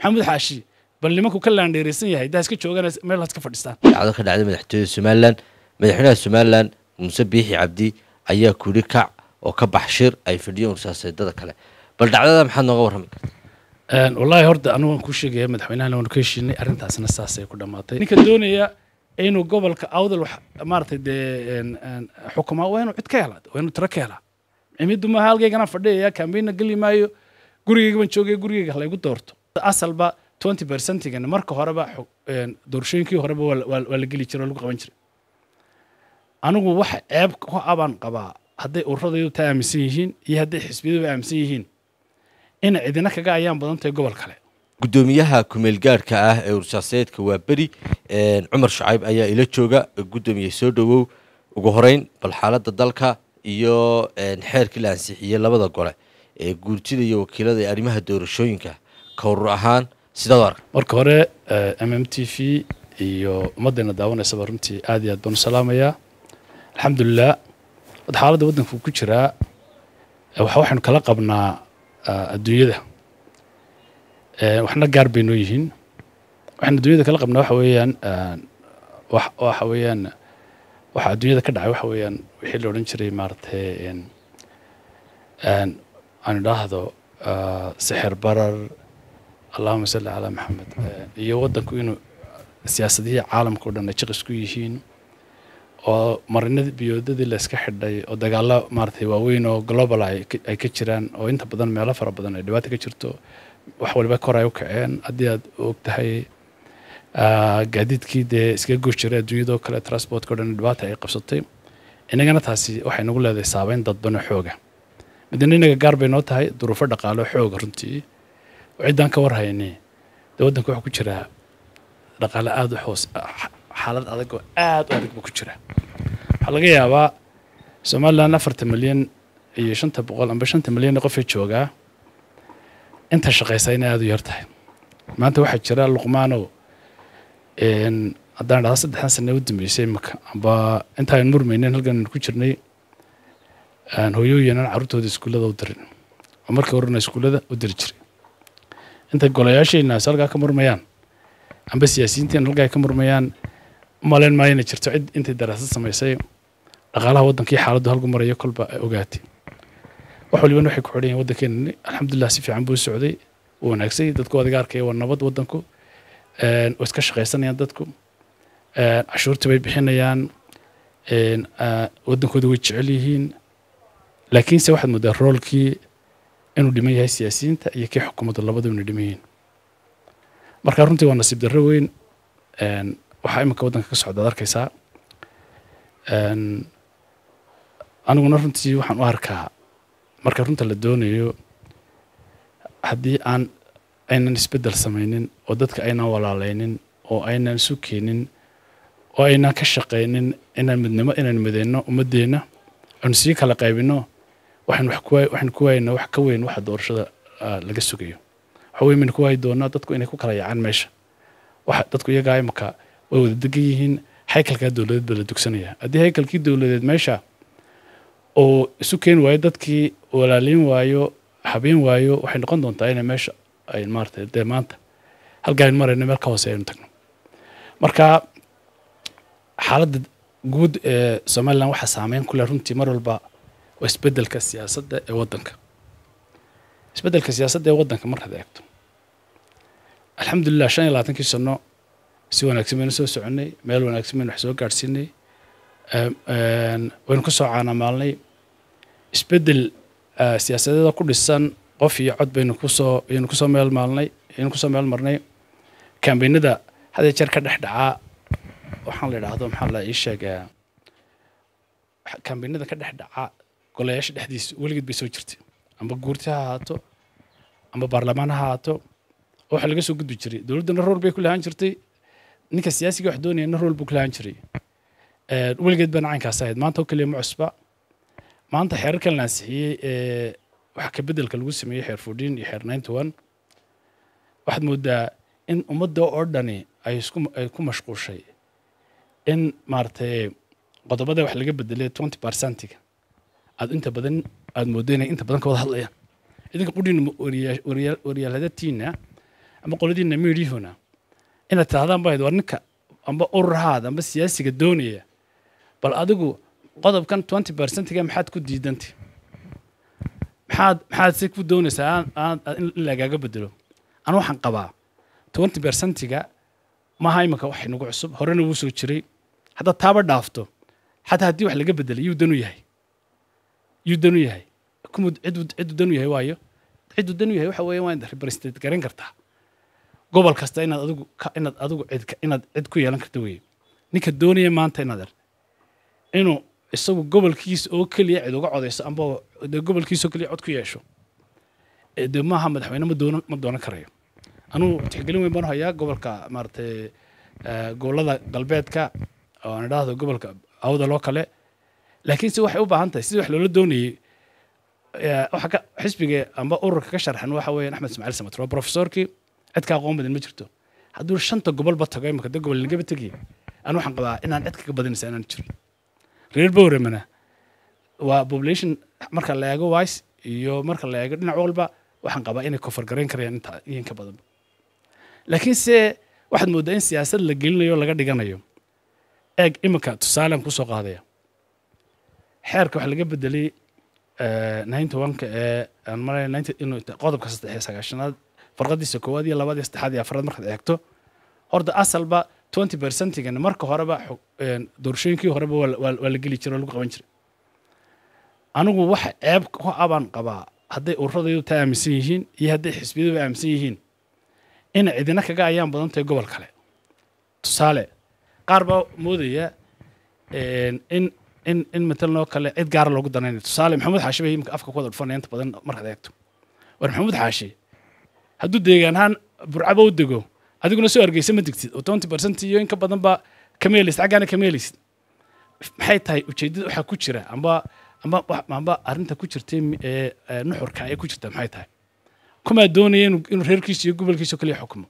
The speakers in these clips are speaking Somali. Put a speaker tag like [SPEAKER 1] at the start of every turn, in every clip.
[SPEAKER 1] maxamuud xaashi bal nimanku ka laandheereysan yahay daa iska joogan meel haska fadhistaan
[SPEAKER 2] dhacdo ka dhacday madaxtooyada somalilan madaxweynaha somalilan muuse biixi cabdi ayaa kuri kac oo ka
[SPEAKER 1] bax shir ay fadhiyeen warsaasdada kale bal dhacdada maxaad nooga warrami karta wallaahi horta anugu waan kuu sheegaya madaxweynahana waanu ka heshiinay arrintaasna saasay ku dhammaatay ninka doonaya inuu gobolka awdal maaragtay dee xukumaa waa inuu cid ka helaa waa inuu tiro ka helaa cimiddu maaha halkayganaan fadhiyaya kaambeynna geli maayo gurigayga baan joogaya halaygu doorto asalba tenty percentigan marka horeba doorashooyinkii horeba waa la geli jiray oo lagu qaban jiray anigu waxa ceeb ku abaan qabaa hadday ururadaydu ta aaminsan yihiin iyo hadday xisbiyaduba aaminsan yihiin inay cidina kaga ayaan badan tahay gobol kale
[SPEAKER 2] gudoomiyaha kumeelgaarhka ah ee urshaaseedka waa beri cumar shacayb ayaa ila jooga gudoomiye soo dhowow ugu horeyn bal xaaladda dalka iyo xeerkii la ansixiyey labada gole ee guurtida iyo wakiilada ee arrimaha doorashooyinka kowr ahaan
[SPEAKER 1] sidaad ark marka hore eh, m m t v iyo ummaddeena daawanaysaba runtii aad iyo aad baan u salaamayaa alxamdulilah wad xaaladda waddanku ku jiraa eh, waxaynu kala qabnaa eh, adduunyada waxna gaar bay noo yihiin waxaan adduunyada kala qabnaa waxa weeyaan waxa weeyaan waxaa adduunyada ka dhacay waxa weeyaan wixii la odhan jiray maaragtay aanu idhaahdo sixir barar allahuma salli calaa maxamed eh, iyo waddanku inuu siyaasadihii caalamka o dhan ay jiq isku yihiin oo marinadii biyoodadii layska xidhay oo dagaalo maaratay waaweyn oo global ay ka jiraan oo inta badan meelo fara badan ay dhibaata ka jirto wax waliba kor ay u kaceen haddii aad og tahay ah, gaadiidkii dee iskaga goos jiray adduunyadoo kale transportka o dhan dhibaata ay qabsatay inagana taasi waxay nagu leedahay saabeyn dadbano xooga midna inaga gaar bay noo tahay duruufo dhaqaalo xooga runtii ciddaan ka war hayne dee waddanka waxaa ku jiraa dhaqaale aada u xoos xaalad adag oo aada u adag ba ku jira waxaa laga yaabaa somalilan afarta milyan iyo shanta boqol amba shanta milyan ee qofay joogaa inta shaqaysaa inay aada u yar tahay maanta waxaa jira luqmaanow haddaan dhahda saddexdan sana u dambeysay imika amba intaaan murmaynen halkan ku jirnay aan hooyooyinan caruurtooda iskuullada u dirin oo markii horena iskuullada u diri jiray inta golayaasheennaas halkaa ka murmayaan amba siyaasiyiinteena halkaa ka murmayaan umaleyn maayana jirto cid intay daraasad samaysay dhaqaalaha waddankii xaaladdu halgu marayo kolba ay ogaatay wax waliban waxay ku xidhan yahin waddankeena si fiican buu socday wuu wanaagsay dadku adiga arkaya waa nabad waddanku oo iska shaqaysanayaan dadku cashuurtii bay bixinayaan waddankooda way jecel yihiin laakiinse waxaad moodaa roolkii inuu dhiman yahay siyaasiyiinta iyo kii xukuumadda labadaba ina dhiman yihiin marka runtii waa nasiib darro weyn waxaa iminka waddanka ka socdaad arkaysaa aniguna runtii waxaan u arkaa marka runta la doonayo haddii aan aynan isbeddel samaynin oo dadka aynan walaalaynin oo aynan isu keenin oo aynan ka shaqaynin inaan midnimo inaan mideyno ummaddeenna aynu sii kala qaybino waxaan ku waaynaa wax ka weyn waxa doorashada ah, laga sugayo waxawey maynu ku waayi doonaa dadku inay ku kala yacaan meesha dadku iyagaa imaka way wada degan yihiin haykalkaa dowladeed baa la dugsanaya haddii haykalkii dowladeed meesha oo isu keeni waayo dadkii walaaliin waayo habeen waayo waxay noqon doontaa inay meesha ay maarata dee maanta halka aynu marayno meel ka hoose aynu tagno marka xaaladda guud ee somalilan waxaa saameyn ku leh runtii mar walba waa isbedelka siyaasadda ee wadanka isbedelka siyaasadda ee waddanka markaad eegto alxamdulilah shan iyo labaatankii sano si wanaagsan baynu soo soconnay meel wanaagsan baynu wax soo gaadhsiinay ehm, ehm, waynu kusoo caanamaalnay isbedel ah, siyaasadeeda ku dhisan qof iyo cod baynu kusoo aynu kusoo meel maalnay aynu kusoo meel marnay kambeynada hadee jeer ka dhex dhacaa waxaan la idhaahdo maxaa la ii sheegaa kambaynada ka dhex dhacaa golayaasha dhexdiisa weligeed bay soo jirtay amba guurti ha ahaato amba baarlamaan ha ahaato waxa laga soo gudbi jiray dowladdana rool bay ku lahaan jirtay ninka siyaasiga wax doonaya rool buu ku lahaan jiray weligeed baan caynkaas ahayd maanta oo kaliya ma cusba maanta xeerarkan la ansixiyey ee waxa ka beddelka lagu sameeyey xeer fourteen iyo xeer nine one waxaad moodaa in ummadda oo dhani ay isku ay ku mashquushay in maaragtay qodobada wax laga bedelay twenty percentiga aad inta badan aad mooda inta badan ka wada hadlayaan idinka qudhiina waryaalhadatiina ama qoladiina midiihuna inaad taahdaan bahayd war ninka amba ururahaada amba siyaasiga doonaya bal adigu qodobkan tenty bercentga maxaad ku diidantay maxaad maxaad si ku doonaysaa in lagaaga bedelo an waxaan qabaa tenty bercentga maaha iminka wax nagu cusub horena wuu soo jiray haddaad taaba dhaafto xataa haddii wax laga beddelay yuu danu yahay yuu danu yahay cidu danu yahay waayo cidu danu yahay waxa weeye waa inaad representad garan kartaa gobol kasta inaad adigu inaad adigu cid inaad cid ku yeelan karta weeye ninka doonaya maanta inaad inuu isagu gobolkiisa oo keliya cid uga codayso amba dee gobolkiisa oo keliya cod ku yeesho dee maaha madaxweyne ma doonan ma doonan karayo anuu tixgelin weyn baan hayaa gobolka maaragtay gobollada galbeedka oo aan idhaahdo gobolka awda loo kale laakiin si waxay u baahan tahay sidii wax loola doonayey waxa ka xisbiga amba ururka ka sharxan waxa weeyaan axmed ismaaciil samad waa profesorkii cid ka aqoon badan ma jirto hadduu shanta gobolba tago imika dee gobol nagaba tegaya aan waxaan qabaa inaan cid kaga badinaysa inaan jirin reer bowremana waa population marka la eego wise iyo marka la eego dhinac walba waxaan qabaa inay kofargarayn karayaan inta iyan ka badanba laakiin se waxaad mooddaa in siyaasad la gelinayo laga dhiganayo eeg imika tusaalean kusoo qaadaya xeerka waxa laga bedelay eh, ninety oneka ee aan maray qodobka saddexiyo sagaashanaad farqadiisa koowaad iyo labaad iyo saddexaad iyo afraad markaad eegto horta asalba twenty percentigana marka horeba eh, doorashooyinkii horeba waa la geli jira oo lagu qaban jiray anigu wax ceeb ku abaan qabaa hadday ururadayadu taa aaminsan yihiin iyo hadday xisbiyaduba aaminsan yihiin inay cidina kaga ayaan badan tahay gobol kale tusaale qaar baa moodaya eh, in in in matelnoo kale cid gaara loogu danayn tusaale maxamuud xaashi bay imika afka ku dhufanaya inta badan markaad eegto war maxamuud xaashi hadduu deegaan haan burcaba u dego adiguna soo argeysa ma degtid oo tonty percent iyo in ka badan ba kameelaysid xaggaana kameelaysid maxay tahay ujeeddada waxaa ku jira amba amba amba arrinta ku jirtay nuxurka ee ku jirta maxay tahay kumaa doonaya inuu reerkiisa iyo gobolkiisa kaliya xukumo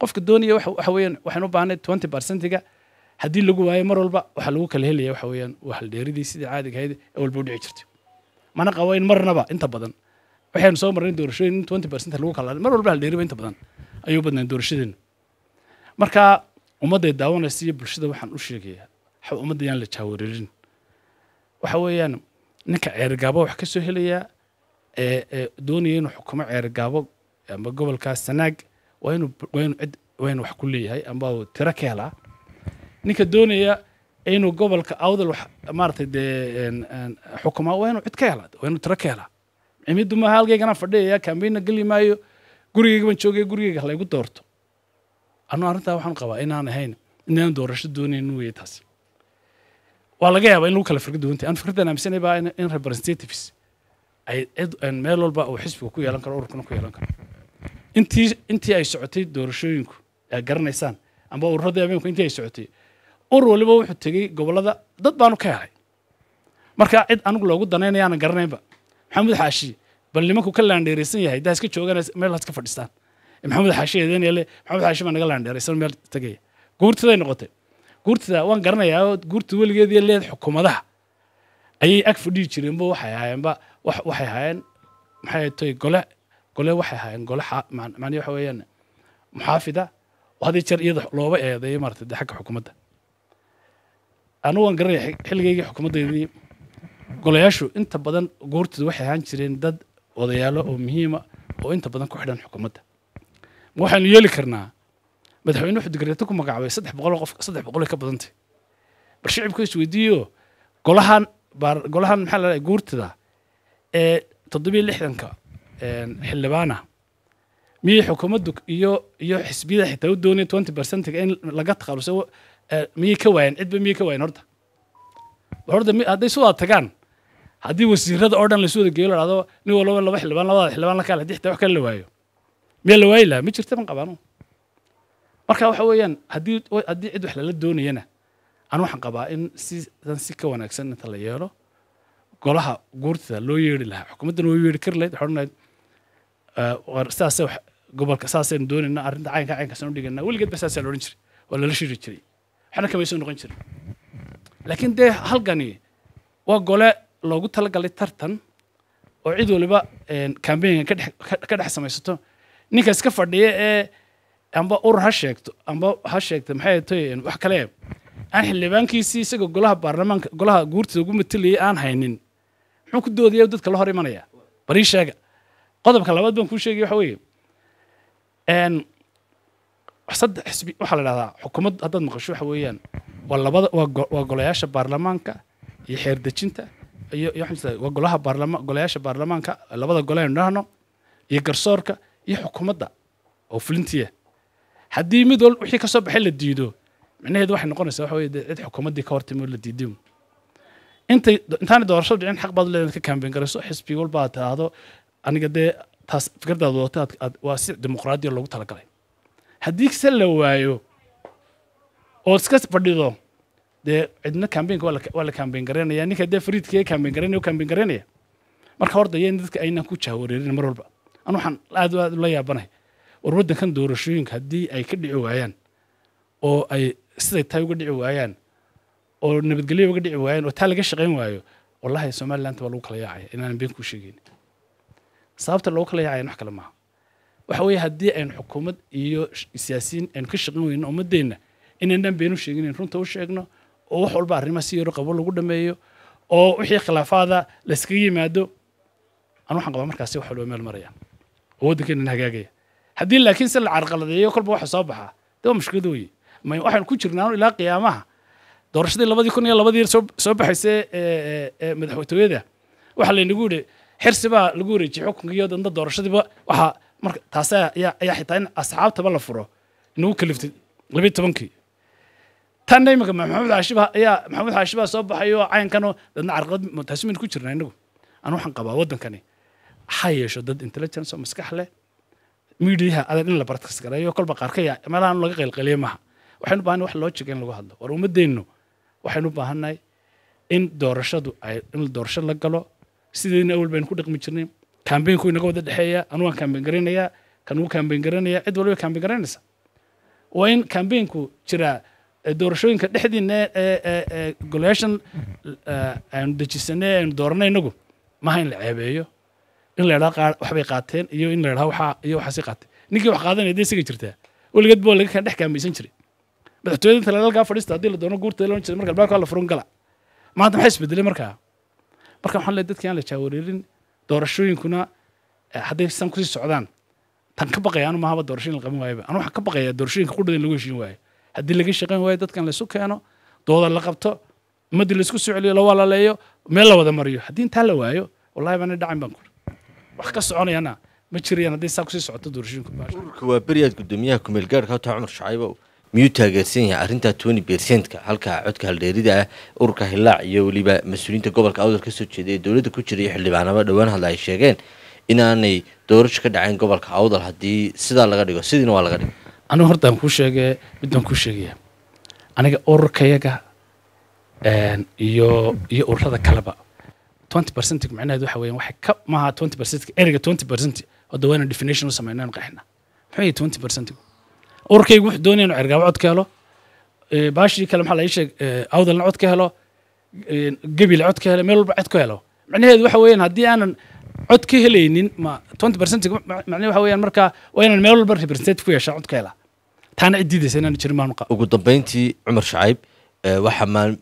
[SPEAKER 1] qofka doonaya waxa weeyaan waxaan u baahnay twenty percentiga haddii lagu waayo mar walba waxaa lagu kala helaya waxa weeyaan waa haldheeridii sidii caadiga ahayd ee walba u dhici jirtay mana qabo in marnaba inta badan waxaynu soo marnay doorashooyin in twenty percent lagu kala mar walba haldheeriba inta badan ayuu badnaan doorashadeena marka ummadday daawanaysa iyo bulshada waxaan u sheegayaa ummadda yaan la jaawareerin waxa weeyaan ninka ceerigaabo wax ka helayaa ee doonaya inuu xukumo ceerigaabo ama gobolkaas sanaag waa inuu cid waa inuu wax ku leeyahay ama tiro ka helaa ninka doonaya inuu gobolka awdal maaratay dee xukumaa waa inuu cid ka helaa waa inuu tiro ka helaa cimiddu maaha halkayganaa fadhiyaya kambaynna geli maayo gurigayga baan joogaya halaygu doorto anuu arrintaa waxaan qabaa inaan ahayn inaan doorasho doonaynin weeye taasi waa laga yaabaa in lagu kala firga duwantay aan fikraddan aaminsanay baa in representatives ay meel walba uu xisbiga ku yeelan karo ururkana ku yeelan karo intii intii ay socotay doorashooyinku aa garanaysaan amba ururradii intii ay socotay ur waliba wuxuu tegey gobolada dad baanu ka helay marka cid anugu loogu danaynaya aanan garanaynba maxaamud xaashi bal nimanku ka laandheeraysan yahay daa iska jooganaysa meel haska fadhistaan eh, maxaamud xaashi eedeynaya le xaashi baa naga laandheeraysan meel tegaya guurtiday noqotay guurtida waan garanayaa oo guurta leed xukuumadaha ayay ag fadhihi jireenba waxay ahaayeenba waxay ahaayeen maxay tay gole gole waxay ahaayeen gole macnii waxa weeyaan muxaafida hadii jeer iyada looba eedeeyo maarata dee xagga xukuumadda anugu waan garanaya xilligaygii xukuumaddaydii golayaashu inta badan goortooda waxay ahaan jireen dad odayaalo oo muhiima ah oo inta badan ku xidhan xukuumadda ma yeeli karnaa madaxweyne wuxuu digreeto ku magacaabay saddex boqoloo qof saddex boqolay ka badan bar bal shicibku is weydiiyo golahan baar golahan maxaa la dhahay ee toddobiyo lixdanka xildhibaana miyay xukuumaddu iyo iyo xisbiyada xitaa u doonaya twenty percentiga in laga takhaluso Eh, miyay ka waayen cidba miyay ka waayen horta orta hadday sidaa tagaan haddii wasiirada oo dhan laysu wada geeyo ladhado nin walba laba xildhibaan labada xildhibaan la kaale haddii wax kale la waayo miyaa la waayi lahaa ma jirta man qabaano marka waxa weeyaan haddii haddii cid wax lala doonayana aan waxaan qabaa in sidan si ka wanaagsan inta la yeelo golaha guurtada loo yeeri lahaa xukuumaddan oo yeeri kari lahayd waxay odhan lahayd eh, sidaasay gobolka saasaynu doonaynaa arrinta caynka caynkaasaan u dhiganaa weligeed ba saasaan odhan jiray waa lala shiri jiray xanaka way soo noqon jirin laakiin dee halkani waa gole loogu talagalay tartan oo cid waliba cambaynka ka dhex samaysato ninka iska fadhiya ee amba urur ha sheegto amba ha sheegta maxay tahay wax kale aan xildhibaankiisii isagoo golaha baarlamaanka golaha guurtida ugu matalayay aan haynin muxuu ku doodaya dadka la hor imanaya barii sheega qodobka labaad baan kuu sheegay waxa weeye saddex xisbi waxaa la dhahdaa xukuumadda haddaad maqasho waxa weeyaan waa labada waa golayaasha baarlamaanka iyo xeerdejinta iyo waa golaha baarlama golayaasha baarlamaanka labada gole dhahno iyo garsoorka iyo xukuumadda oo fulintiya haddii mid walba wixii ka baxay la diido micnaheedu waxay noqonaysaa waxa weye cid xukuumaddii ka hortimo la diidiyo intay intaanay doorashadu dhicin xaq baad leedaad ka kaambeyn garayso xisbi walba aad tidhaahdo aniga dee taas fikirdaad wadata waa si dimuqraadiya loogu talagalay haddii se la waayo ood iska fadhido dee cidna cambaynka waa la cambayn garaynaya ninka dee friidka cambayn garanaya cambayn garanaya marka horta yeen dadka aynan ku jahwareerin mar walba an waxaan aad aad ula yaabanahay war waddankan doorashooyinka haddii ay ka dhici waayaan oo ay siday tahay uga dhici waayaan oo nabadgelyo uga dhici waayaan oo taa laga shaqayn waayo wallahi somaliland waa lagu kala yaacaya inaanan been ku sheegeyn sababta loogu kala yaacaya wax kale maaha waxa weeye haddii aynu xukuumad iyo siyaasiyiin aynu ka shaqan weyno ummadeenna inaynan beenu sheegin inaynu runta u sheegno oo wax walba arrimaha si yaro qabo lagu dhameeyo oo wixii khilaafaada layskaga yimaado aan waxaan qabaa markaasi wax walba meel maraya oo hagaagaya haddii laakiin se la carqaladeeyo kolba waxa soo baxaa dee waa mushkilad weeye waxaanu ku jirnaan ilaa qiyaamaha doorashadii labadii kun iyo labadii soo baxaysee madaxweytooyada waxaa laynagu yidhi xirsi baa lagu wareejiyey xukunkiiyo danda doorashadiiba waxaa marka taas ayaa xitaa in asxaabtaba la furo inagu kaliftay labiiy tobankii tanna iminka maxamed xaashiba ayaa maxamed xaashibaa soo baxay oo dadna carqalad mutaasimin ku jirna inagu aan waxaan qabaa waddankani ha yeesho dad intelligence oo maskax leh miidiyaha adeer in la bartkas gareeyo kolba qaarkaya meelahaan laga qaylqaliya maaha waxaynu u wax loo jiga in lagu hadlo war ummaddeennu waxaynu u baahannahay in doorashadu ay in doorasho la galo sideedna awal baynu ku dhaqmi jirnay kambeynku inaga wada dhexeeya anu waan kambeyn garanayaa kanuu kambeyn garanaya cid waliba kambeyn garanaysa waa in kambeynku jiraa doorashooyinka dhexdiina ee golayaashan aynu dejisanay aynu dooranay inagu maaha in la ceebeeyo in la idhaa waxbay qaateen iyo in la idhaa iyo waxaasi qaatay ninkii wax qaadanaya dee isaga jirtaa weligeed baa laga dhex kaamaysan jiray madaxtooyada inta lalalkaa fadhiista haddii la doono guurta loon jiray marka albaabkaa la furan gala maanta maxaa isbedelay markaa marka waxaan leeyahay dadkii aan la jaawareerin doorashooyinkuna eh, hadday san kusii socdaan tan ka baqaya anu maahaba doorashooyin la qaban waayaba anu waxaan ka baqaya doorashooyinka qudhada in lagu heshiin waayo haddii laga shaqayn waayo dadkan laysu keeno dooda la qabto ummaddii laysku soo celiyo la walaaleeyo meel la wada mariyo haddii intaa la waayo wallahi baana dhacan baan kuri wax ka soconayana ma jirayaan haddii saa kusii socoto doorashooyinka ururka
[SPEAKER 2] waa beriyaad guddoomiyaha kumeel gaarka hata cumar shacaybo miyuu taageersan yahay arrintaa toni bersentka halka codka haldheerida ah ururka hilaac iyo weliba mas-uuliyiinta gobolka awdal ka soo jeeday ee dowladda ku jira iyo xildhibaanaba dhowaan hadla ay sheegeen inaanay doorasho ka dhacayn gobolka awdal haddii sidaa laga dhigo sidiina waa laga dhigo
[SPEAKER 1] anigu hortaan kuu sheege midbaan kuu sheegaya aniga ururkayaga iyo iyo ururada kaleba twenty percent macnaheed waxa weeyaan waxay ka maaha twenty percent ereyga twenty percent hadda waana definition u sameynaan qeexna muxuu yahay twenty percent urkaygu wuxuu doonaya inu cergaabo cod ka helo eh, baashii kale maxaa la sheeg eh, awdalna cod ka helo eh, gebile cod ka helo meel walba cod ka helo macnaheedu waxa weeyaan haddii aanan cod ka helaynin ma twenty percent macnaheedu waxa weeyaan markaa waa inaan meel walba representative ku yeeshaa cod ka hela taana cid diidaysa inaan jirin maalin ugu dambayntii cumar shacayb waxaa maal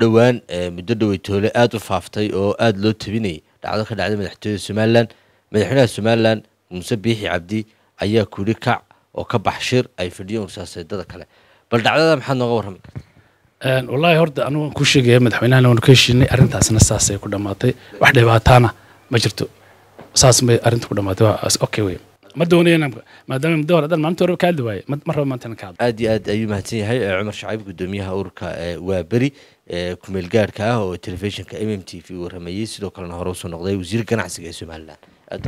[SPEAKER 2] dhowaan muddo dhowey toole aada u faaftay oo aada loo tabinayay dhacdo ka dhacday madaxtooyada somalilan madaxweynaha somalilan muuse biixi cabdi ayaa kuli kac oo ka bax shir ay fidhiyoon siyaasadada kale bal dhacdada maxaad nooga warrami
[SPEAKER 1] kartaa wallaahi horta anugu waan ku sheegaya madaxweynahan waanu ka heshiinay arrintaasna saasay ku dhammaatay wax dhibaataana ma jirto saas may arrinta ku dhammaatay okay wey ma doonayna aad iyo aad ayuu mahadsan yahay cumar shacayb guddoomiyaha ururka waaberi
[SPEAKER 2] ee kumeel gaarhka ah oo telefishinka m m t v waramayey sidoo kalena hore usoo noqday wasiir ganacsiga ee somalilan aad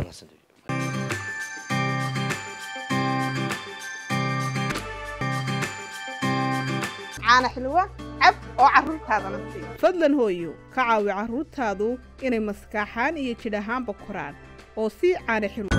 [SPEAKER 2] caano xilwa cab oo carruurtaadana sii fadlan hooyo ka caawi carruurtaadu inay maskaaxaan iyo jidhahaanba koraan oo sii caano xilwa